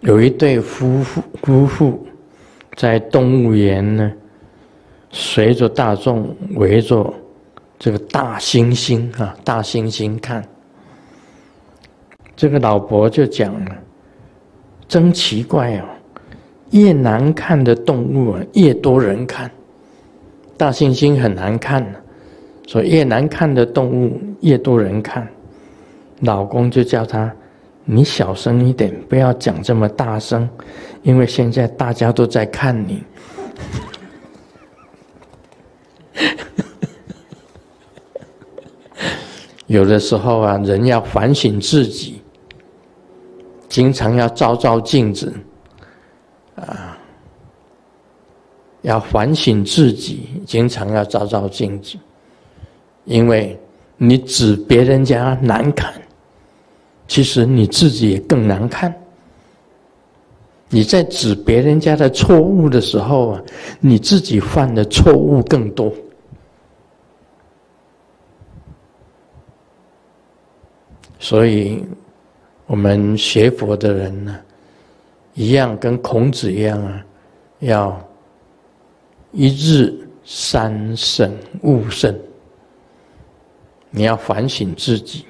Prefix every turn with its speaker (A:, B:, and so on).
A: 有一对夫妇夫妇在动物园呢，随着大众围着这个大猩猩啊，大猩猩看。这个老婆就讲了，真奇怪哦，越难看的动物越多人看，大猩猩很难看所以越难看的动物越多人看。老公就叫他。你小声一点，不要讲这么大声，因为现在大家都在看你。有的时候啊，人要反省自己，经常要照照镜子，啊，要反省自己，经常要照照镜子，因为你指别人家难看。其实你自己也更难看。你在指别人家的错误的时候啊，你自己犯的错误更多。所以，我们学佛的人呢，一样跟孔子一样啊，要一日三省吾身，你要反省自己。